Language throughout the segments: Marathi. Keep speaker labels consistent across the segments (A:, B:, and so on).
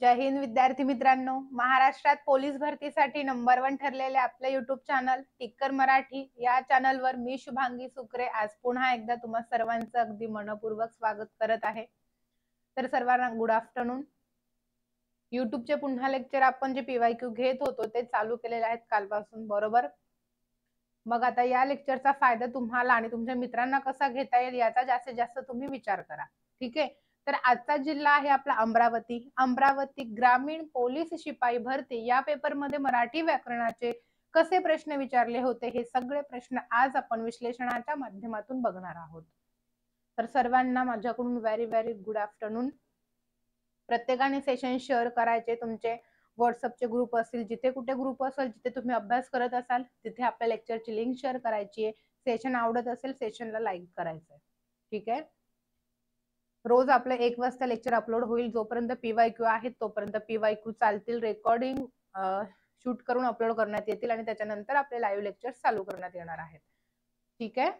A: जय हिंद विद्यार्थी मित्रांनो महाराष्ट्रात पोलीस भरतीसाठी नंबर वन ठरलेले आपले युट्यूब चॅनल टिक्कर मराठी या चॅनलवर मी शुभांगी सुकरे आज पुन्हा एकदा तुम्हा सर्वांचं अगदी मनपूर्वक स्वागत करत आहे तर सर्वांना गुड आफ्टरनून युट्यूबचे पुन्हा लेक्चर आपण जे पीवाय क्यू घेत होतो ते चालू केलेले आहेत कालपासून बरोबर मग आता या लेक्चरचा फायदा तुम्हाला आणि तुमच्या मित्रांना कसा घेता येईल याचा जास्तीत जास्त तुम्ही विचार करा ठीक आहे तर आजचा जिल्हा आहे आपला अमरावती अमरावती ग्रामीण पोलीस शिपाई भरती या पेपरमध्ये मराठी व्याकरणाचे कसे प्रश्न विचारले होते हे सगळे प्रश्न आज आपण विश्लेषणाच्या माध्यमातून बघणार आहोत तर सर्वांना माझ्याकडून व्हेरी व्हेरी गुड आफ्टरनून प्रत्येकाने सेशन शेअर करायचे तुमचे व्हॉट्सअपचे ग्रुप असतील जिथे कुठे ग्रुप असेल जिथे तुम्ही अभ्यास करत असाल तिथे आपल्या लेक्चरची लिंक शेअर करायची आहे सेशन आवडत असेल सेशनला लाईक करायचंय ठीक आहे रोज आपलं एक वाजता लेक्चर अपलोड होईल जोपर्यंत पीवाय क्यू आहेत तोपर्यंत पीवाय क्यू चालतील रेकॉर्डिंग शूट करून अपलोड करण्यात येतील आणि त्याच्यानंतर आपले लाईव्ह लेक्चर चालू करण्यात येणार आहेत ठीक आहे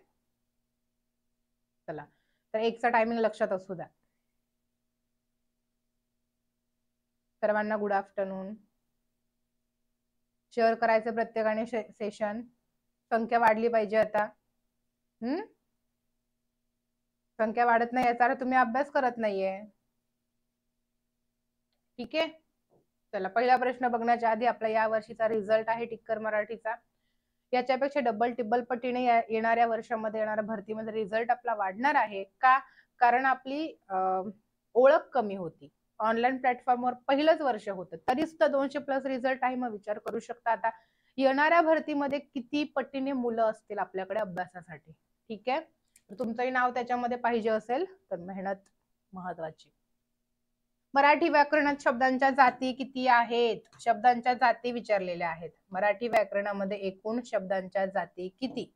A: चला तर एकचा टायमिंग लक्षात असू द्या सर्वांना गुड आफ्टरनून शेअर करायचं प्रत्येकाने सेशन संख्या वाढली पाहिजे आता हम्म संख्या वाढत नाही याचा अर्थ तुम्ही अभ्यास करत नाहीये ठीक आहे चला पहिला प्रश्न बघण्याच्या आधी आपला या वर्षीचा रिझल्ट आहे टिक्कर मराठीचा याच्यापेक्षा डबल टिबल पटीने येणाऱ्या वर्षामध्ये येणाऱ्या भरतीमध्ये रिझल्ट आपला वाढणार आहे का कारण आपली ओळख कमी होती ऑनलाईन प्लॅटफॉर्मवर पहिलंच वर्ष होतं तरी सुद्धा दोनशे प्लस रिझल्ट आहे मग विचार करू शकता आता येणाऱ्या भरतीमध्ये किती पटीने मुलं असतील आपल्याकडे अभ्यासासाठी ठीक आहे तुमचंही नाव त्याच्यामध्ये पाहिजे असेल तर मेहनत महत्वाची मराठी व्याकरणात शब्दांच्या जाती किती आहेत शब्दांच्या जाती विचारलेल्या आहेत मराठी व्याकरणामध्ये एकूण शब्दांच्या जाती किती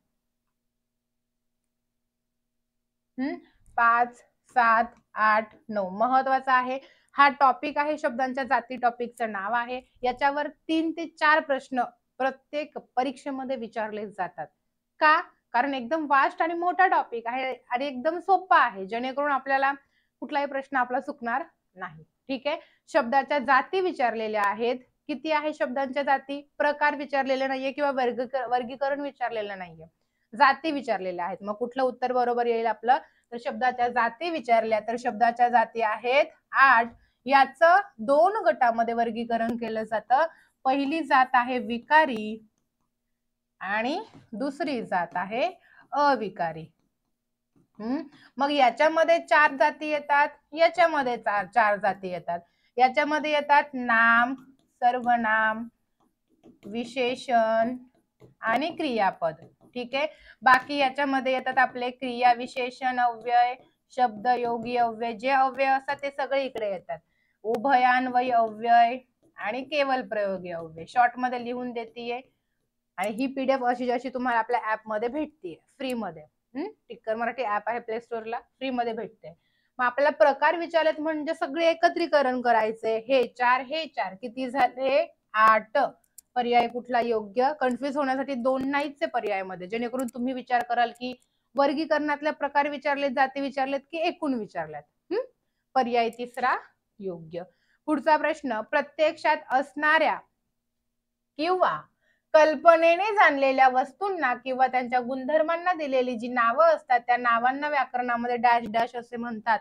A: हम्म पाच सात आठ नऊ महत्वाचा आहे हा टॉपिक आहे शब्दांच्या जाती टॉपिकचं नाव आहे याच्यावर तीन ते चार प्रश्न प्रत्येक परीक्षेमध्ये विचारले जातात का कारण एकदम वास्ट आणि मोठा टॉपिक आहे आणि एकदम सोपा आहे जेणेकरून आपल्याला कुठलाही प्रश्न आपला चुकणार नाही ठीक आहे शब्दाच्या जाती विचारलेल्या आहेत किती आहे शब्दांच्या जाती प्रकार विचारलेले नाहीये किंवा वर्ग वर्गीकरण विचारलेलं नाहीये जाती विचारलेल्या आहेत मग कुठलं उत्तर बरोबर येईल आपलं तर शब्दाच्या जाती विचारल्या तर शब्दाच्या जाती आहेत आठ याचं दोन गटामध्ये वर्गीकरण केलं जातं पहिली जात आहे विकारी आणि दुसरी जात आहे अविकारी हम्म मग याच्यामध्ये चार जाती येतात याच्यामध्ये चार चार जाती येतात याच्यामध्ये येतात नाम सर्वनाम विशेषण आणि क्रियापद ठीक आहे बाकी याच्यामध्ये येतात आपले क्रिया विशेषण अव्यय शब्द योगी अव्यय जे अव्यय असतात ते सगळे इकडे येतात उभयान्वय अव्यय आणि केवल प्रयोगी अव्यय शॉर्ट मध्ये लिहून देते आणि ही पीडीएफ अशी जशी तुम्हाला आपल्या मध्ये भेटते फ्रीमध्ये टिक्कर मराठी ऍप आहे प्ले स्टोरला फ्रीमध्ये भेटते मग आपल्याला प्रकार विचारलेत म्हणजे सगळे एकत्रीकरण करायचे हे चार हे चार किती झाले आठ पर्याय कुठला योग्य कन्फ्युज होण्यासाठी दोन नाहीचे पर्यायमध्ये जेणेकरून तुम्ही विचार कराल की वर्गीकरणातल्या प्रकार विचारलेत जाती विचारलेत की एकूण विचारल्यात पर्याय तिसरा योग्य पुढचा प्रश्न प्रत्यक्षात असणाऱ्या किंवा कल्पनेने जाणलेल्या वस्तूंना किंवा त्यांच्या गुणधर्मांना दिलेली जी नावं असतात त्या नावांना व्याकरणामध्ये डॅश डॅश असे म्हणतात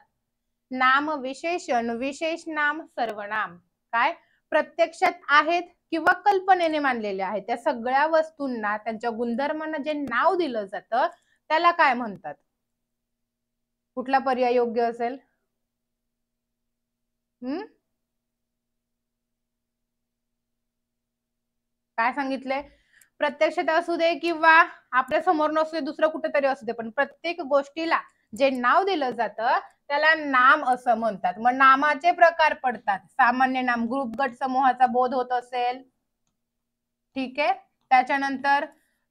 A: नाम विशेषण विशेष नाम सर्वनाम काय प्रत्यक्षात आहेत किंवा कल्पनेने मानलेले आहेत त्या सगळ्या वस्तूंना त्यांच्या गुणधर्मांना जे नाव दिलं जातं त्याला काय म्हणतात कुठला पर्याय योग्य असेल हम्म काय सांगितलंय प्रत्यक्षता असू दे किंवा आपल्या समोर नसू दे दुसरं कुठेतरी असू दे पण प्रत्येक गोष्टीला जे नाव दिलं जातं त्याला नाम असं म्हणतात मग नामाचे प्रकार पडतात सामान्य नाम ग्रुप गट समूहाचा बोध होत असेल ठीक आहे त्याच्यानंतर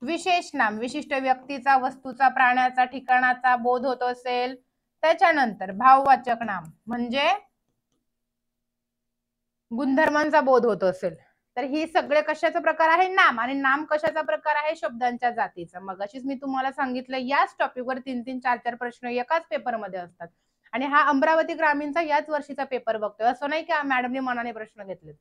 A: विशेष नाम विशिष्ट व्यक्तीचा वस्तूचा प्राण्याचा ठिकाणाचा बोध होत असेल त्याच्यानंतर भाववाचक नाम म्हणजे गुणधर्मांचा बोध होत असेल तर हे सगळे कशाचा प्रकार आहे नाम आणि नाम कशाचा प्रकार आहे शब्दांच्या जातीचा मग अशीच मी तुम्हाला सांगितलं याच वर तीन तीन चार चार प्रश्न एकाच पेपरमध्ये असतात आणि हा अमरावती ग्रामीणचा याच वर्षीचा पेपर बघतोय असं नाही की मॅडमने मनाने प्रश्न घेतले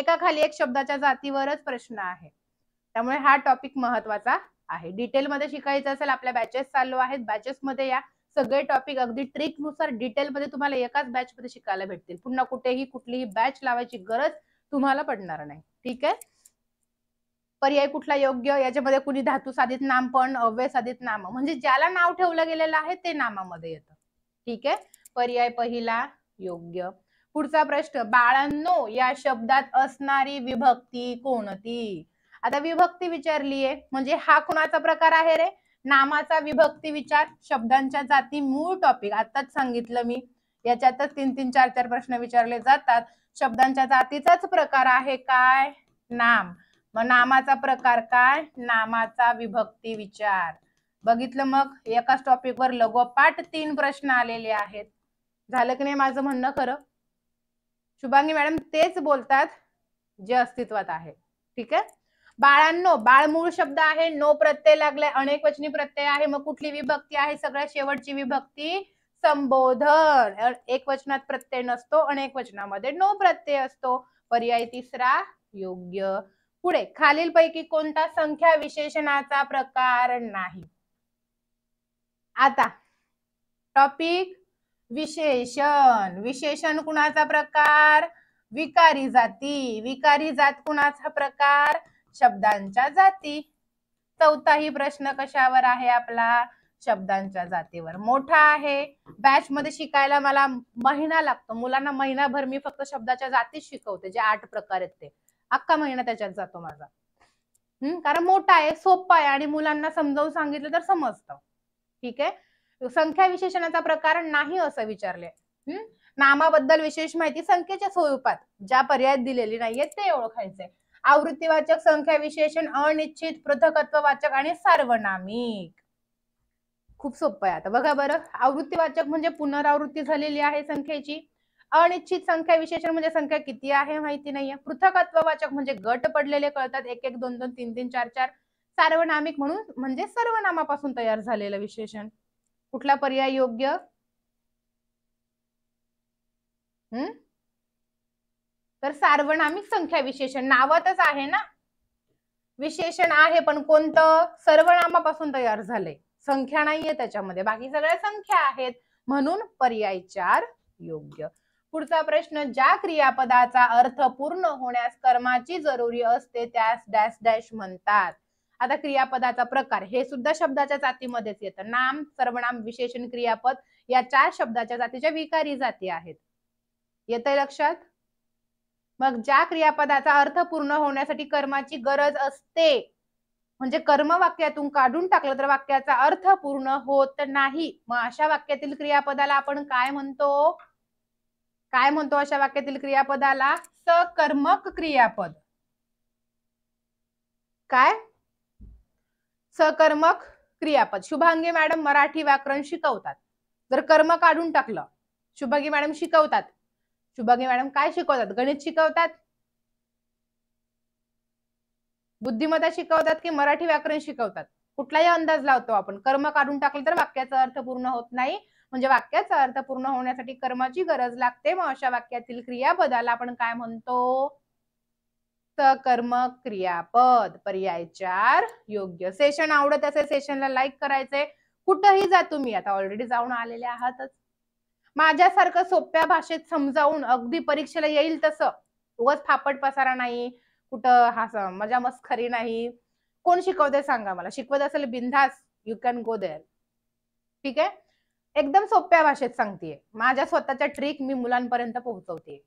A: एका खाली एक शब्दाच्या जातीवरच प्रश्न आहे त्यामुळे हा टॉपिक महत्वाचा आहे डिटेलमध्ये शिकायचं असेल आपल्या बॅचेस चालू आहेत बॅचेसमध्ये या सगळे टॉपिक अगदी ट्रिकनुसार डिटेलमध्ये तुम्हाला एकाच बॅच मध्ये शिकायला भेटतील पुन्हा कुठेही कुठलीही बॅच लावायची गरज तुम्हाला पडणार नाही ठीक आहे पर्याय कुठला योग्य याच्यामध्ये कुणी धातू साधित नाम पण अव्यय साधित नाम म्हणजे ज्याला नाव ठेवलं गेलेलं आहे ते नामामध्ये येतं ठीक आहे पर्याय पहिला योग्य पुढचा प्रश्न बाळांनो या शब्दात असणारी विभक्ती कोणती आता विभक्ती विचारलीये म्हणजे हा कोणाचा प्रकार आहे रे नामाचा विभक्ती विचार शब्दांच्या जाती मूळ टॉपिक आताच सांगितलं मी याच्यातच तीन तीन चार चार प्रश्न विचारले जातात शब्दांच्या जातीचाच प्रकार आहे काय नाम मग नामाचा प्रकार काय नामाचा विभक्ती विचार बघितलं मग एकाच टॉपिकवर लगोपाठ तीन प्रश्न आलेले आहेत झालं की नाही माझं म्हणणं खरं शुभांगी मॅडम तेच बोलतात जे अस्तित्वात आहे ठीक आहे बाळांनो बाळ मूळ शब्द आहे नो प्रत्यय लागलाय अनेक वचनी प्रत्यय आहे मग कुठली विभक्ती आहे सगळ्यात शेवटची विभक्ती संबोधन एक वचनात प्रत्यय नसतो आणि एक वचनामध्ये नो प्रत्यय असतो पर्याय तिसरा योग्य पुढे खालीलपैकी कोणता संख्या विशेषणाचा प्रकार नाही आता टॉपिक विशेषण विशेषण कुणाचा प्रकार विकारी जाती विकारी जात कुणाचा प्रकार शब्दांच्या जाती चौथाही प्रश्न कशावर आहे आपला शब्दांच्या जातीवर मोठा आहे बॅच मध्ये शिकायला मला महिना लागतो मुलांना महिनाभर मी फक्त शब्दाच्या जातीच शिकवते जे आठ प्रकार आहेत ते अख्खा महिना त्याच्यात जातो माझा हम्म कारण मोठा आहे सोपा आहे आणि मुलांना समजावून सांगितलं तर समजतं ठीक आहे संख्या विशेषणाचा प्रकार नाही असं विचारले हम्म नामाबद्दल विशेष माहिती संख्येच्या स्वरूपात ज्या पर्याय दिलेली नाहीये ते ओळखायचे आवृत्तीवाचक संख्या विशेषण अनिश्चित पृथकत्ववाचक आणि सार्वनामिक खूप सोपं आहे आता बघा बरं आवृत्तीवाचक म्हणजे पुनरावृत्ती झालेली आहे संख्येची अनिश्चित संख्या विशेषण म्हणजे संख्या किती आहे माहिती नाहीये पृथकत्ववाचक म्हणजे गट पडलेले कळतात एक एक दोन दोन तीन तीन चार चार सार्वनामिक म्हणून म्हणजे सर्वनामापासून तयार झालेलं विशेषण कुठला पर्याय योग्य तर सार्वनामिक संख्या विशेषण नावातच आहे ना विशेषण आहे पण कोणतं सर्वनामापासून तयार झालंय संख्या नाहीये त्याच्यामध्ये बाकी सगळ्या संख्या आहेत म्हणून पर्याय चार योग्य पुढचा प्रश्न ज्या क्रियापदाचा अर्थ पूर्ण होण्यास कर्माची जरुरी असते त्यास डॅश डॅश म्हणतात आता क्रियापदाचा प्रकार हे सुद्धा शब्दाच्या जातीमध्येच येतं नाम सर्वनाम विशेषण क्रियापद या चार शब्दाच्या जातीच्या विकारी जाती आहेत येत लक्षात मग ज्या क्रियापदाचा अर्थ पूर्ण होण्यासाठी कर्माची गरज असते म्हणजे कर्म वाक्यातून काढून टाकलं तर वाक्याचा अर्थ पूर्ण होत नाही मग अशा वाक्यातील क्रियापदाला आपण काय म्हणतो काय म्हणतो अशा वाक्यातील क्रियापदाला सकर्मक क्रियापद काय सकर्मक क्रियापद शुभांगी मॅडम मराठी व्याकरण शिकवतात जर कर्म काढून टाकलं शुभांगी मॅडम शिकवतात शुभांगी मॅडम काय शिकवतात गणित शिकवतात बुद्धिमत्ता शिकवतात की मराठी व्याकरण शिकवतात कुठलाही अंदाज लावतो आपण कर्म काढून टाकलं तर वाक्याचा अर्थ पूर्ण होत नाही म्हणजे वाक्याचा अर्थ पूर्ण होण्यासाठी कर्माची गरज लागते मग अशा वाक्यातील क्रियापदाला आपण काय म्हणतो कर्म क्रियापद पर्याय चार योग्य सेशन आवडत असेल सेशनला लाईक करायचंय कुठंही जा तुम्ही आता ऑलरेडी जाऊन आलेले आहातच माझ्यासारखं सोप्या भाषेत समजावून अगदी परीक्षेला येईल तसं उगच फापट पसारा नाही कुठं हा मजा खरी नाही कोण शिकवते सांगा मला शिकवत असेल बिंधास यू कॅन गो देअर ठीक आहे एकदम सोप्या भाषेत सांगते माझ्या स्वतःच्या ट्रिक मी मुलांपर्यंत पोहोचवते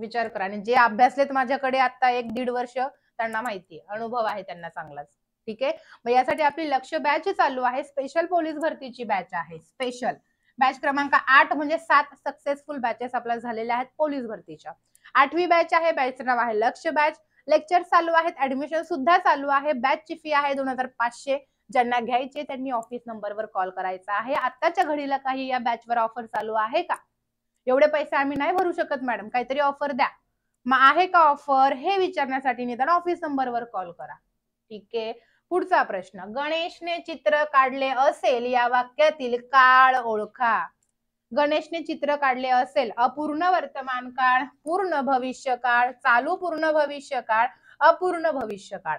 A: विचार करा आणि जे अभ्यासलेत माझ्याकडे आता एक दीड वर्ष त्यांना माहिती अनुभव आहे त्यांना चांगलाच ठीक आहे मग यासाठी आपली लक्ष बॅच चालू आहे स्पेशल पोलीस भरतीची बॅच आहे स्पेशल बॅच क्रमांक आठ म्हणजे सात सक्सेसफुल बॅचेस आपल्या झालेल्या आहेत पोलीस भरतीच्या आठवी बॅच आहे बॅच नाव आहे लक्ष बॅच लेक्चर चालू आहेत ऍडमिशन सुद्धा चालू आहे बॅचची फी आहे दोन हजार पाचशे ज्यांना घ्यायचे त्यांनी ऑफिस नंबरवर कॉल करायचा आहे आताच्या घडीला काही या बॅचवर ऑफर चालू आहे का एवढे पैसे आम्ही नाही भरू शकत मॅडम काहीतरी ऑफर द्या मग आहे का ऑफर हे विचारण्यासाठी निदान ऑफिस नंबरवर कॉल करा ठीक आहे पुढचा प्रश्न गणेशने चित्र काढले असेल या वाक्यातील काळ ओळखा गणेशने चित्र काढले असेल अपूर्ण वर्तमान काळ पूर्ण भविष्य काळ चालू पूर्ण भविष्य काळ अपूर्ण भविष्य काळ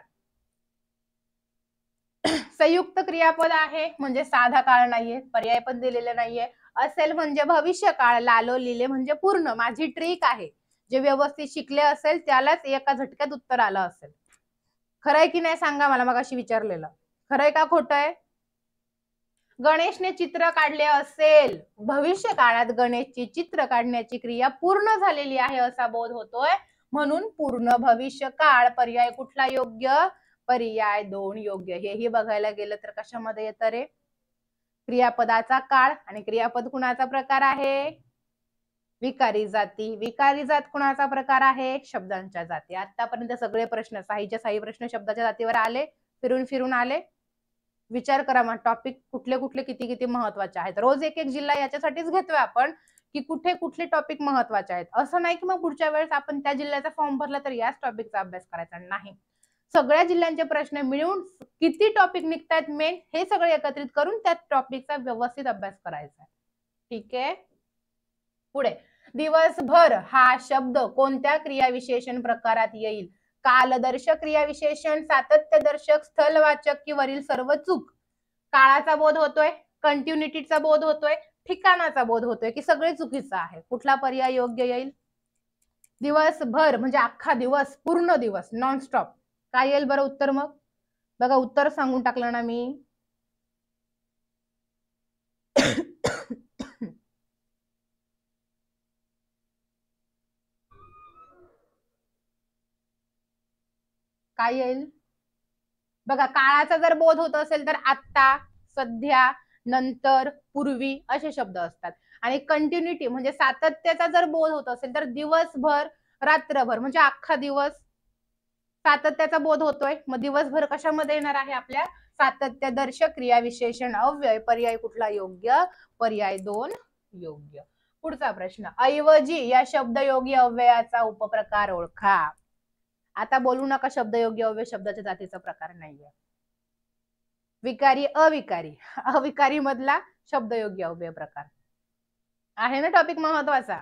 A: संयुक्त क्रियापद आहे म्हणजे साधा काळ नाहीये पर्याय पण दिलेलं नाहीये असेल म्हणजे भविष्य काळ लालो लिले म्हणजे पूर्ण माझी ट्रिक आहे जे व्यवस्थित शिकले असेल त्यालाच एका झटक्यात उत्तर आलं असेल खरंय की नाही सांगा मला मग अशी विचारलेलं खरंय का खोटं आहे गणेशने चित्र काढले असेल भविष्य काळात गणेशची चित्र काढण्याची क्रिया पूर्ण झालेली आहे असा बोध होतोय म्हणून पूर्ण भविष्य काळ पर्याय कुठला योग्य पर्याय दोन योग्य हेही बघायला गेलं तर कशामध्ये येत रे क्रियापदाचा काळ आणि क्रियापद कुणाचा प्रकार आहे विकारी जाती विकारी जात कुणाचा प्रकार आहे शब्दांच्या जाती आतापर्यंत सगळे प्रश्न साहीच्या साही प्रश्न शब्दाच्या जातीवर आले फिरून फिरून आले विचार करा मग टॉपिक कुठले कुठले किती किती महत्वाचे आहेत रोज एक एक जिल्हा याच्यासाठीच घेतोय आपण की कुठे कुठले टॉपिक महत्वाचे आहेत असं नाही की मग पुढच्या वेळेस आपण त्या जिल्ह्याचा फॉर्म भरला तर याच टॉपिकचा अभ्यास करायचा नाही सगळ्या जिल्ह्यांचे प्रश्न मिळून किती टॉपिक निघतात मेन हे सगळे एकत्रित करून त्या टॉपिकचा व्यवस्थित अभ्यास करायचा ठीक आहे पुढे दिवसभर हा शब्द कोणत्या क्रियाविशेषण प्रकारात येईल कालदर्शक क्रियाविशेषण दर्शक स्थलवाचक की वरील सर्व चूक काळाचा बोध होतोय कंटिन्युटीचा बोध होतोय ठिकाणाचा बोध होतोय की सगळे चुकीचं आहे कुठला पर्याय योग्य येईल दिवसभर म्हणजे अख्खा दिवस पूर्ण दिवस नॉनस्टॉप काय येईल बरं उत्तर मग बघा उत्तर सांगून टाकलं ना मी काय येईल बघा काळाचा जर बोध होत असेल तर आत्ता सध्या नंतर पूर्वी असे शब्द असतात आणि कंटिन्युटी म्हणजे सातत्याचा जर बोध होत असेल तर दिवसभर रात्रभर म्हणजे अख्खा दिवस सातत्याचा बोध होतोय मग दिवसभर कशामध्ये येणार आहे आपल्या सातत्यदर्शक क्रिया विशेषण अव्यय पर्याय कुठला योग्य पर्याय दोन योग्य पुढचा प्रश्न ऐवजी या शब्द शब्दयोगी अव्ययाचा उपप्रकार ओळखा आता बोलू नका शब्द योग्य अव्यय शब्दाच्या जातीचा प्रकार नाहीये विकारी अविकारी अविकारी मधला शब्द योग्य अव्यय प्रकार आहे ना टॉपिक महत्वाचा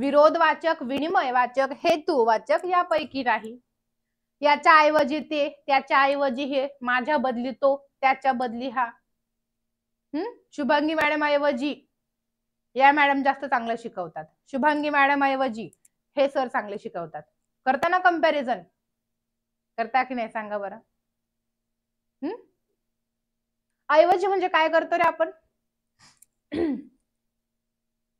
A: विरोधवाचक विनिमय वाचक हेतू वाचक यापैकी नाही याच्या ऐवजी ते त्याच्या ऐवजी हे माझ्या बदली तो त्याच्या बदली हा हम्म शुभांगी मॅडम ऐवजी या मॅडम जास्त चांगलं शिकवतात शुभांगी मॅडम ऐवजी हे सर चांगले शिकवतात करताना कंपेरिजन करता की नाही सांगा बरं हम्म ऐवजी म्हणजे काय करतो रे आपण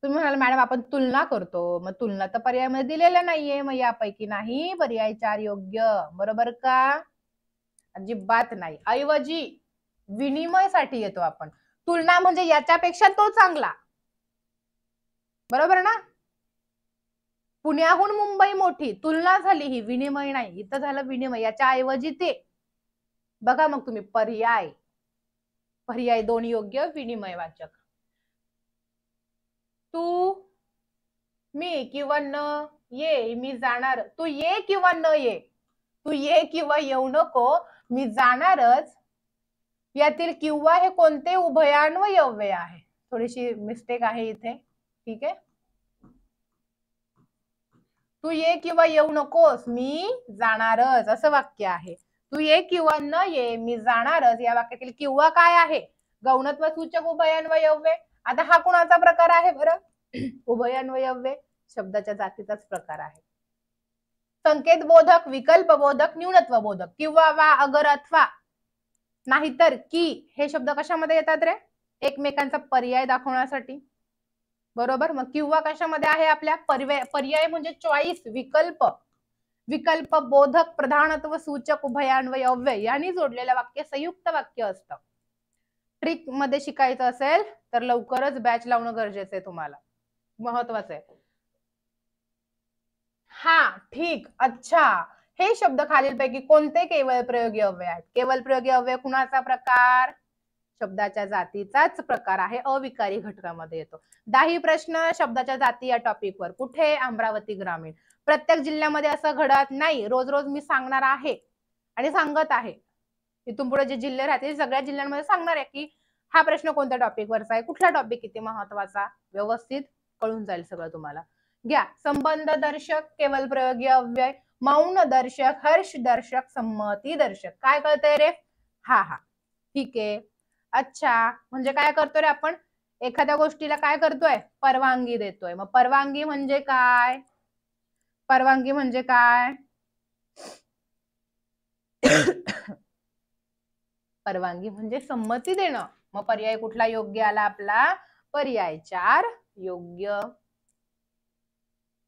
A: तुम्ही म्हणाल मॅडम आपण तुलना करतो मग तुलना तर पर्यायामध्ये दिलेला नाहीये मग यापैकी नाही पर्याय चार योग्य बरोबर का अजिबात नाही ऐवजी विनिमयसाठी येतो आपण तुलना म्हणजे याच्यापेक्षा तो चांगला बरोबर ना पुण्याहून मुंबई मोठी तुलना झाली ही विनिमय नाही इथं झालं विनिमय याच्या ऐवजी ते बघा मग तुम्ही पर्याय पर्याय दोन योग्य विनिमय वाचक तू मी किंवा न ये मी जाणार तू ये किंवा न ये तू ये किंवा येऊ नको मी जाणारच यातील किंवा हे कोणते उभयान्वय आहे थोडीशी मिस्टेक आहे इथे ठीक आहे तू ये किंवा येऊ नकोस मी जाणारच असं वाक्य आहे तू ये किंवा न ये मी जाणारच या वाक्यातील किंवा काय आहे गौणत्व सूचक उभयान्वयव्य आता हा कोणाचा प्रकार आहे बरं उभयान्वयव्ये शब्दाच्या जातीचाच प्रकार आहे संकेत बोधक विकल्प बोधक न्यूनत्व बोधक किंवा वा अगर अथवा नाहीतर की हे शब्द कशामध्ये येतात रे एकमेकांचा पर्याय दाखवण्यासाठी बरोबर मग किंवा कशामध्ये आहे आपल्या पर्याय म्हणजे चॉईस विकल्प विकल्प बोधक प्रधानत्व सूचक उभयान्वय अव्यय यांनी जोडलेलं वाक्य संयुक्त वाक्य असतं ट्रिक मध्ये शिकायचं असेल तर लवकरच बॅच लावणं गरजेचं आहे तुम्हाला महत्वाचं आहे हा ठीक अच्छा हे शब्द खालीलपैकी कोणते केवळ प्रयोगी अव्यय आहेत केवळ प्रयोगी अव्यय कुणाचा प्रकार शब्दाच्या जातीचाच प्रकार आहे अविकारी घटकामध्ये येतो दाही प्रश्न शब्दाच्या जाती या टॉपिकवर कुठे अमरावती ग्रामीण प्रत्येक जिल्ह्यामध्ये असं घडत नाही रोज रोज मी सांगणार आहे आणि सांगत आहे इथून पुढे जे जिल्हे राहतील सगळ्या जिल्ह्यांमध्ये सांगणार आहे की हा प्रश्न कोणत्या टॉपिकवरचा आहे कुठला टॉपिक किती महत्वाचा व्यवस्थित कळून जाईल सगळं तुम्हाला घ्या संबंध दर्शक केवल प्रयोगी अव्यय मौन दर्शक हर्ष दर्शक संमती दर्शक काय कळतंय रे हा हा ठीक आहे अच्छा म्हणजे काय करतो रे आपण एखाद्या गोष्टीला काय करतोय परवानगी देतोय मग परवानगी म्हणजे काय परवानगी म्हणजे काय परवानगी म्हणजे संमती देणं मग पर्याय कुठला योग्य आला आपला पर्याय चार योग्य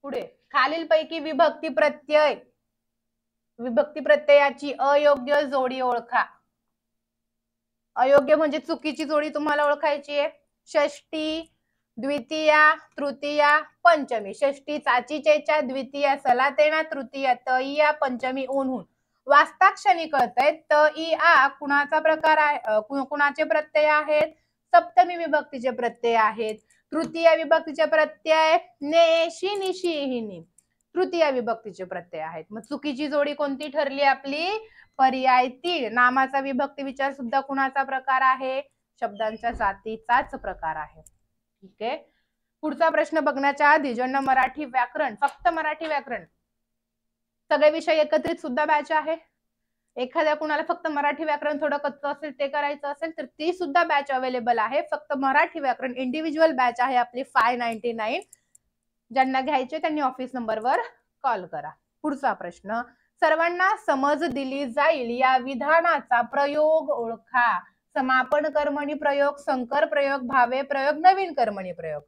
A: पुढे खालीलपैकी विभक्ती प्रत्यय विभक्ती प्रत्ययाची अयोग्य जोडी ओळखा अयोग्य म्हणजे चुकीची जोडी तुम्हाला ओळखायची आहे षष्टी द्वितीया तृतीया पंचमी षष्टी चाची चेच्या द्वितीया सलातेना तृतीया तईया पंचमी ओनहून वास्ताक्षणी कळतय त इ आ कुणाचा प्रकार आहे कुणाचे प्रत्यय आहेत सप्तमी विभक्तीचे प्रत्यय आहेत तृतीय विभक्तीचे प्रत्यय ने शी निशी हिनी तृतीय विभक्तीचे प्रत्यय आहेत मग चुकीची जोडी कोणती ठरली आपली पर्याय तीन नामाचा विभक्ती विचार सुद्धा कुणाचा प्रकार आहे शब्दांच्या जातीचाच प्रकार आहे ठीक आहे पुढचा प्रश्न बघण्याच्या आधी ज्यांना मराठी व्याकरण फक्त मराठी व्याकरण सगळे विषय एकत्रित सुद्धा बॅच आहे एखाद्या कुणाला फक्त मराठी व्याकरण थोडं कच्चं असेल ते करायचं असेल तर ती सुद्धा बॅच अवेलेबल आहे फक्त मराठी व्याकरण इंडिव्हिज्युअल बॅच आहे आपली फाय नाईन्टी नाईन ज्यांना घ्यायचे त्यांनी ऑफिस नंबरवर कॉल करा पुढचा प्रश्न सर्वांना समज दिली जाईल या विधानाचा प्रयोग ओळखा समापन कर्मणी प्रयोग संकर प्रयोग भावे प्रयोग नवीन कर्मणी प्रयोग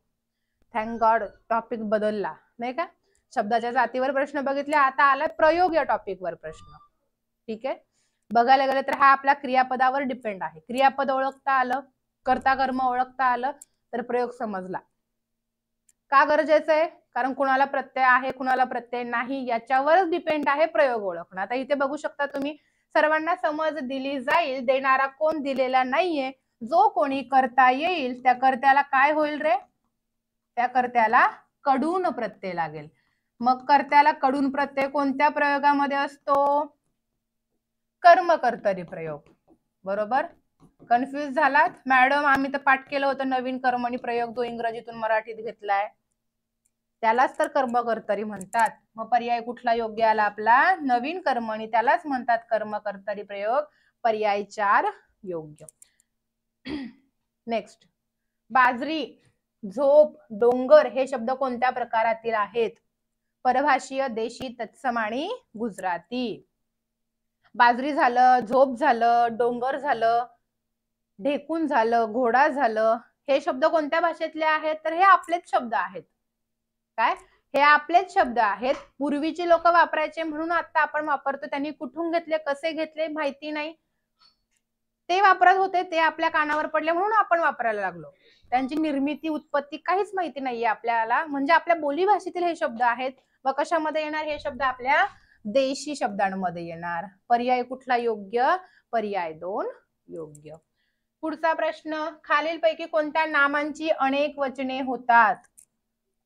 A: थँक गॉड टॉपिक बदलला नाही का शब्दाच्या जातीवर प्रश्न बघितले आता आला प्रयोग या टॉपिकवर प्रश्न ठीक आहे बघायला गेलं तर हा आपल्या क्रियापदावर डिपेंड आहे क्रियापद ओळखता आलं कर्ता कर्म ओळखता आलं तर प्रयोग समजला का गरजेचं आहे कारण कुणाला प्रत्यय आहे कुणाला प्रत्यय नाही याच्यावरच डिपेंड आहे प्रयोग ओळखणं आता इथे बघू शकता तुम्ही सर्वांना समज दिली जाईल देणारा कोण दिलेला नाहीये जो कोणी करता येईल त्या कर्त्याला काय होईल रे त्या कर्त्याला कडून प्रत्यय लागेल मग कर्त्याला कडून प्रत्यय कोणत्या प्रयोगामध्ये असतो कर्मकर्तरी प्रयोग बरोबर कन्फ्युज झालात मॅडम आम्ही तर पाठ केलं होतं नवीन कर्मणी प्रयोग तो इंग्रजीतून मराठीत घेतलाय त्यालाच तर कर्मकर्तरी म्हणतात मग पर्याय कुठला योग्य आला आपला नवीन कर्म आणि त्यालाच म्हणतात कर्मकर्तरी प्रयोग पर्याय चार
B: योग्य
A: नेक्स्ट बाजरी झोप डोंगर हे शब्द कोणत्या प्रकारातील आहेत परभाषीय देशी तत्सम आणि गुजराती बाजरी झालं झोप झालं डोंगर झालं ढेकून झालं घोडा झालं हे शब्द कोणत्या भाषेतले आहेत तर हे आपलेच शब्द आहेत काय हे आपलेच शब्द आहेत पूर्वीचे लोक वापरायचे म्हणून आता आपण वापरतो त्यांनी कुठून घेतले कसे घेतले माहिती नाही ते वापरत होते ते आपल्या कानावर पडले म्हणून आपण वापरायला लागलो त्यांची निर्मिती उत्पत्ती काहीच माहिती नाहीये आपल्याला म्हणजे आपल्या बोलीभाषेतील हे शब्द आहेत व कशामध्ये येणार हे शब्द आपल्या देशी शब्दांमध्ये येणार पर्याय कुठला योग्य पर्याय दोन योग्य पुढचा प्रश्न खालीलपैकी कोणत्या नामांची अनेक वचने होतात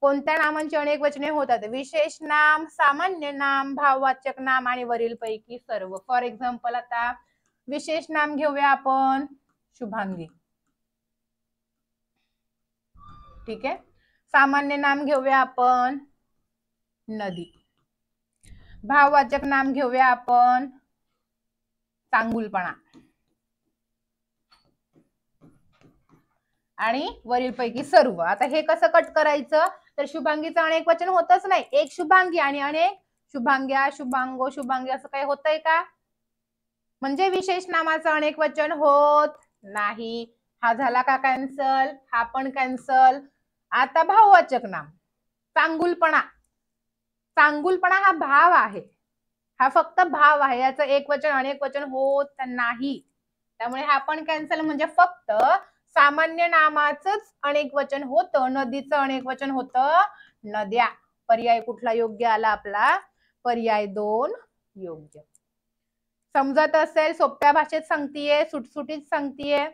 A: कोणत्या नामांची अनेक वचने होतात विशेष नाम सामान्य नाम भाववाचक नाम आणि वरीलपैकी सर्व फॉर एक्झाम्पल आता विशेष नाम घेऊया आपण शुभांगी ठीक आहे सामान्य नाम घेऊया आपण नदी भाववाचक नाम घेऊया आपण चांगुलपणा आणि वरील पैकी सर्व आता हे कसं कट करायचं तर शुभांगीचं अनेक वचन होतच नाही एक शुभांगी आणि अनेक शुभांग्या शुभांगो शुभांगी असं काही होतंय का म्हणजे विशेष नामाचं अनेक वचन होत नाही हा झाला का कॅन्सल हा पण कॅन्सल आता भाववाचक नाम चांगुलपणा चांगुलपणा हा भाव आहे हा फक्त भाव आहे याचं एक वचन अनेक वचन होत नाही त्यामुळे हा पण कॅन्सल म्हणजे फक्त सामान्य नामाचंच अनेक वचन होत नदीचं अनेक वचन होत नद्या पर्याय कुठला योग्य आला आपला पर्याय दोन योग्य समजत असेल सोप्या भाषेत सांगतीये सुटसुटीत सांगतीये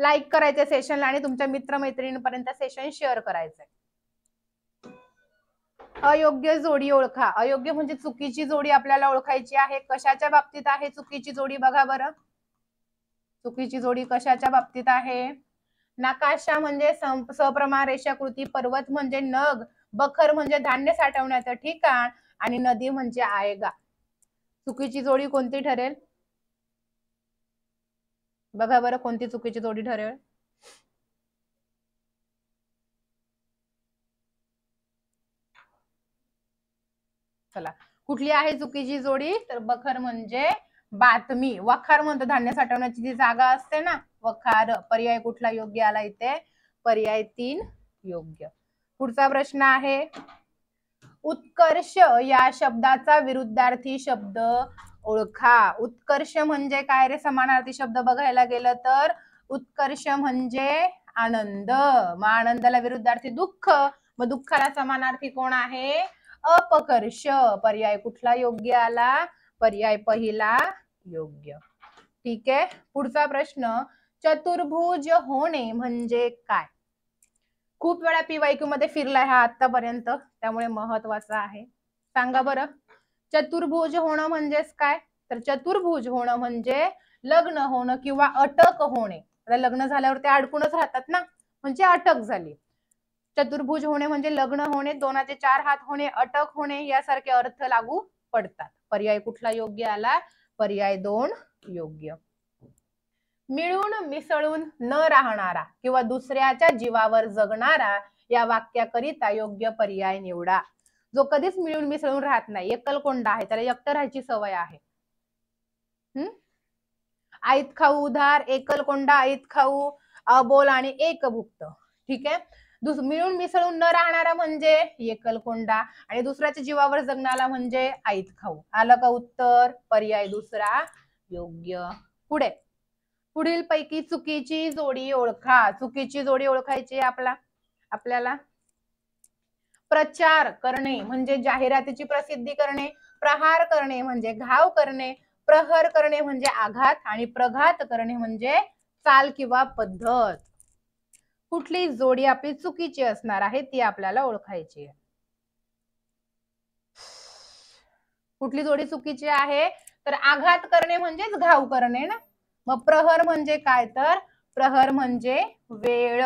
A: लाईक करायचे सेशनला आणि तुमच्या मित्रमैत्रिणींपर्यंत सेशन शेअर करायचंय अयोग्य जोडी ओळखा अयोग्य म्हणजे चुकीची जोडी आपल्याला ओळखायची आहे कशाच्या बाबतीत आहे चुकीची जोडी बघा बरं चुकीची जोडी कशाच्या बाबतीत आहे नाकाशा म्हणजे सप्रमा रेषाकृती पर्वत म्हणजे नग बखर म्हणजे धान्य साठवण्याचं ठिकाण आणि नदी म्हणजे आयगा चुकीची जोडी कोणती ठरेल बघा बरं कोणती चुकीची जोडी ठरेल चला कुठली आहे चुकीची जोडी तर बखर म्हणजे बातमी वखार म्हणतो धान्य साठवण्याची जी जागा असते ना वखार पर्याय कुठला योग्य आला इथे पर्याय तीन योग्य पुढचा प्रश्न आहे उत्कर्ष या शब्दाचा विरुद्धार्थी शब्द ओळखा उत्कर्ष म्हणजे काय रे समानार्थी शब्द बघायला गेलं तर उत्कर्ष म्हणजे आनंद मग आनंदाला विरुद्धार्थी दुःख मग दुःखाला समानार्थी कोण आहे अपकर्ष पर्याय कुठला योग्य आला पर्याय पहिला योग्य ठीक आहे पुढचा प्रश्न चतुर्भुज होणे म्हणजे काय खूप वेळा पीवायक्यू मध्ये फिरलाय हा आतापर्यंत त्यामुळे महत्वाचा आहे सांगा बरं चतुर्भुज होणं म्हणजेच काय तर चतुर्भुज होणं म्हणजे लग्न होणं किंवा अटक होणे आता लग्न झाल्यावर ते अडकूनच राहतात ना म्हणजे अटक झाली चतुर्भुज होणे म्हणजे लग्न होणे दोनाचे चार हात होणे अटक होणे यासारखे अर्थ लागू पडतात पर्याय कुठला योग्य आला पर्याय दोन योग्य मिळून मिसळून न राहणारा किंवा दुसऱ्याच्या जीवावर जगणारा या वाक्याकरिता योग्य पर्याय निवडा जो कधीच मिळून मिसळून राहत नाही एकलकोंडा आहे त्याला एकटं राहायची सवय आहे हम्म आईत खाऊ उधार एकलकोंडा आईत खाऊ अबोल आणि एक भुक्त ठीक आहे मिळून मिसळून न राहणारा म्हणजे एकलकोंडा आणि दुसऱ्याच्या जीवावर जगणारा म्हणजे आईत खाऊ आलं का उत्तर पर्याय दुसरा योग्य पुढे पुढील पैकी चुकीची जोडी ओळखा चुकीची जोडी ओळखायची आपला आपल्याला प्रचार करणे म्हणजे जाहिरातीची प्रसिद्धी करणे प्रहार करणे म्हणजे घाव करणे प्रहर करणे म्हणजे आघात आणि प्रघात करणे म्हणजे चाल किंवा पद्धत कुठली जोडी आपली चुकीची असणार आहे ती आपल्याला ओळखायची आहे कुठली जोडी चुकीची आहे तर आघात करणे म्हणजेच घाव करणे ना मग प्रहर म्हणजे काय तर प्रहर म्हणजे वेळ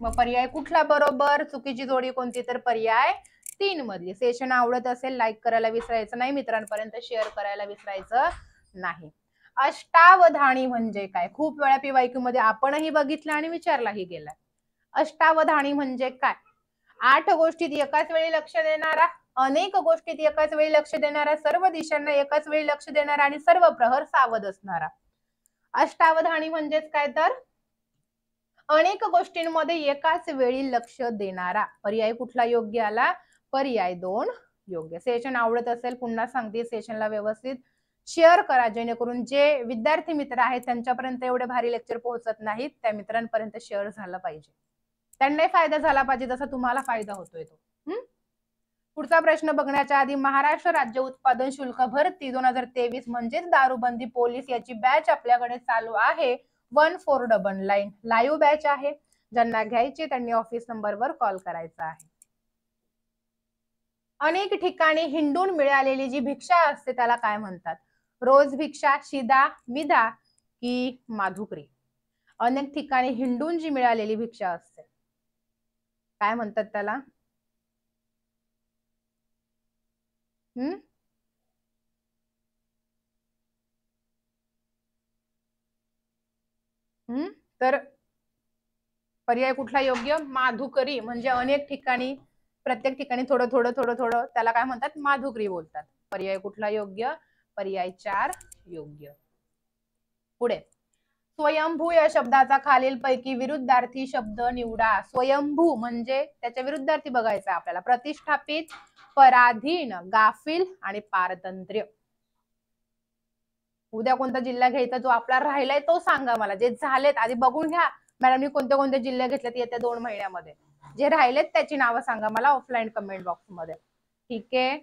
A: मग पर्याय कुठला बरोबर चुकीची जोडी कोणती तर पर्याय तीन मधली सेशन आवडत असेल लाईक करायला विसरायचं नाही मित्रांपर्यंत शेअर करायला विसरायचं नाही अष्टावधानी म्हणजे काय खूप वेळा पीवायक्यू मध्ये आपणही बघितलं आणि विचारलाही गेलाय अष्टावधानी म्हणजे काय आठ गोष्टीत एकाच वेळी लक्ष देणारा अनेक गोष्टीत एकाच वेळी लक्ष देणारा सर्व दिशांना एकाच वेळी लक्ष देणारा आणि सर्व प्रहर सावध असणारा अष्टावधानी म्हणजेच काय तर अनेक गोष्टींमध्ये एकाच वेळी लक्ष देणारा पर्याय कुठला योग्य आला पर्याय दोन योग्य सेशन आवडत असेल पुन्हा सांगते सेशनला व्यवस्थित शेअर करा जेणेकरून जे विद्यार्थी मित्र आहेत त्यांच्यापर्यंत एवढे भारी लेक्चर पोहोचत नाहीत त्या मित्रांपर्यंत शेअर झालं पाहिजे त्यांनाही फायदा झाला पाहिजे जसा तुम्हाला फायदा होतोय तो पुढचा प्रश्न बघण्याच्या आधी महाराष्ट्र राज्य उत्पादन शुल्क भरती दोन हजार तेवीस म्हणजेच दारूबंदी पोलीस याची बॅच आपल्याकडे चालू आहे one four double line live batch आहे ज्यांना घ्यायची त्यांनी ऑफिस नंबरवर कॉल करायचा आहे अनेक ठिकाणी हिंडून मिळालेली जी भिक्षा असते त्याला काय म्हणतात रोज भिक्षा शिदा मिदा की माधुकरी अनेक ठिकाणी हिंडून जी मिळालेली भिक्षा असते काय म्हणतात त्याला हम्म हम्म तर पर्याय कुठला योग्य माधुकरी म्हणजे अनेक ठिकाणी प्रत्येक ठिकाणी थोडं थोडं थोडं थोडं त्याला काय म्हणतात माधुकरी बोलतात पर्याय कुठला योग्य पर्याय चार योग्य पुढे स्वयंभू या शब्दाचा खालीलपैकी विरुद्धार्थी शब्द निवडा स्वयंभू म्हणजे त्याच्या विरुद्धार्थी बघायचा आपल्याला प्रतिष्ठापित पराधीन गाफिल आणि पारतंत्र्य उद्या कोणता जिल्हा घ्यायचा जो आपला राहिलाय तो सांगा मला जे झालेत आधी बघून घ्या मॅडम मी कोणते कोणते जिल्हे घेतल्यात येत्या दोन महिन्यामध्ये जे राहिलेत त्याची नावं सांगा मला ऑफलाईन कमेंट बॉक्समध्ये ठीक आहे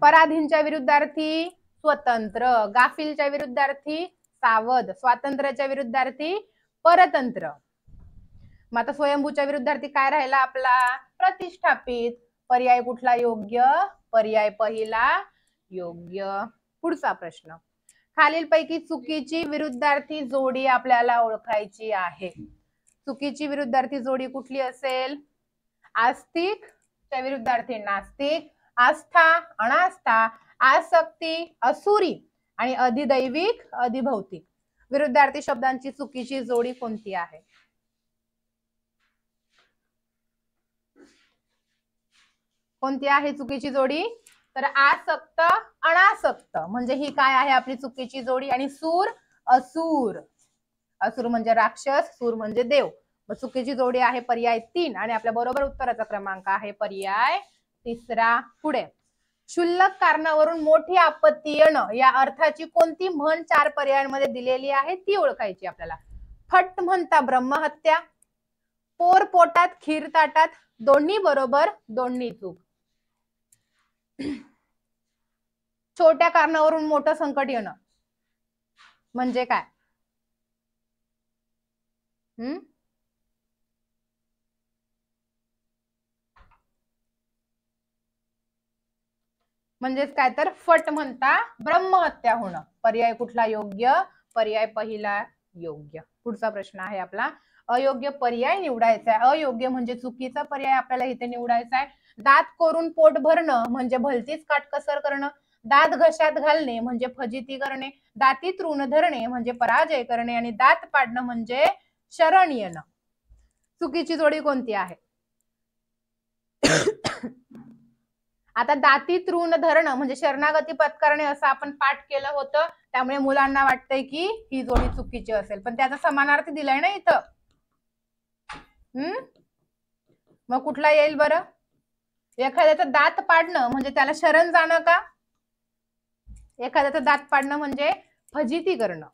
A: पराधींच्या विरुद्धार्थी स्वतंत्र गाफिलच्या विरुद्धार्थी सावध स्वातंत्र्याच्या विरुद्धार्थी परतंत्र मग आता स्वयंभूच्या विरुद्धार्थी काय राहिला आपला प्रतिष्ठापित पर्याय कुठला योग्य पर्याय पहिला योग्य पुढचा प्रश्न खालीलपैकी चुकीची विरुद्धार्थी जोडी आपल्याला ओळखायची आहे चुकीची विरुद्धार्थी जोडी कुठली असेल आस्तिक त्या विरुद्धार्थी नास्तिक आस्था अनास्था आसक्ती असुरी आणि अधिदैविक अधिभौतिक विरुद्धार्थी शब्दांची चुकीची जोडी कोणती आहे कोणती आहे चुकीची जोडी तर आसक्त अनासक्त म्हणजे ही काय आहे आपली चुकीची जोडी आणि सूर असूर असुर म्हणजे राक्षस सूर म्हणजे देव चुकीची जोडी आहे पर्याय तीन आणि आपल्या बरोबर उत्तराचा क्रमांक आहे पर्याय तिसरा पुढे क्षुल्लक कारणावरून मोठी आपत्ती येणं या अर्थाची कोणती म्हण चार पर्यायांमध्ये दिलेली आहे ती ओळखायची आपल्याला फट म्हणता ब्रह्महत्या पोर पोटात खीर ताटात दोन्ही बरोबर दोन्ही चूक छोट्या कारणावरून मोठं संकट येणं म्हणजे काय हम्म म्हणजेच काय तर फट म्हणता ब्रह्महत्या होणं पर्याय कुठला योग्य पर्याय पहिला योग्य पुढचा प्रश्न आहे आपला अयोग्य पर्याय निवडायचा आहे अयोग्य म्हणजे चुकीचा पर्याय आपल्याला इथे निवडायचा आहे दात कोरून पोट भरणं म्हणजे भलतीच काटकसर करणं दात घशात घालणे म्हणजे फजिती करणे दातीत ऋण धरणे म्हणजे पराजय करणे आणि दात पाडणं म्हणजे शरण येणं चुकीची जोडी कोणती आहे आता दाती तृण धरणं म्हणजे शरणागती पत्करणे असं आपण पाठ केलं होतं त्यामुळे मुलांना वाटतंय की ही जोडी चुकीची असेल पण त्याचा समानार्थी दिलाय ना इथं हम्म मग कुठला येईल बरं एखाद्याचं दात पाडणं म्हणजे त्याला शरण जाणं का एखाद्याचं दात पाडणं म्हणजे फजिती करणं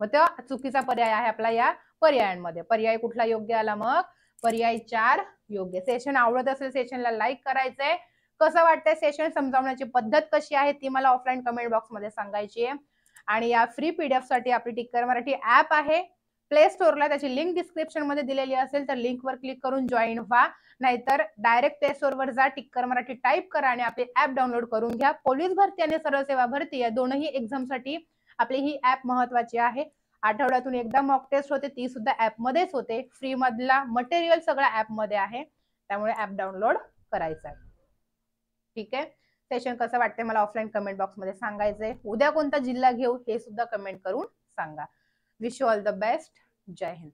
A: मग तो चुकीचा पर्याय आहे आपला या पर्यायांमध्ये पर्याय कुठला योग्य आला मग पर्याय चार योग्य सेशन आवडत असेल सेशनला लाईक करायचंय कसं वाटतंय सेशन समजावण्याची पद्धत कशी आहे ती मला ऑफलाईन कमेंट बॉक्समध्ये सांगायची आहे आणि या फ्री पीडीएफ साठी आपली टिक्कर मराठी ऍप आहे प्ले स्टोअरला त्याची लिंक डिस्क्रिप्शन मध्ये दिलेली असेल तर लिंकवर क्लिक करून जॉईन व्हा नाहीतर डायरेक्ट प्ले वर जा टिक्कर मराठी टाईप करा आणि आपली ऍप डाउनलोड करून घ्या पोलीस भरती आणि सरळ सेवा भरती या दोनही एक्झामसाठी आपली ही ऍप महत्वाची आहे आठवड्यातून एकदा मॉक टेस्ट होते ती सुद्धा ऍपमध्येच होते फ्रीमधला मटेरियल सगळं ऍपमध्ये आहे त्यामुळे ऍप डाउनलोड करायचं आहे ठीक आहे सेशन कसं वाटतंय मला ऑफलाईन कमेंट बॉक्समध्ये सांगायचंय उद्या कोणता जिल्हा घेऊ हे सुद्धा कमेंट करून सांगा wish you all the best जय हिंद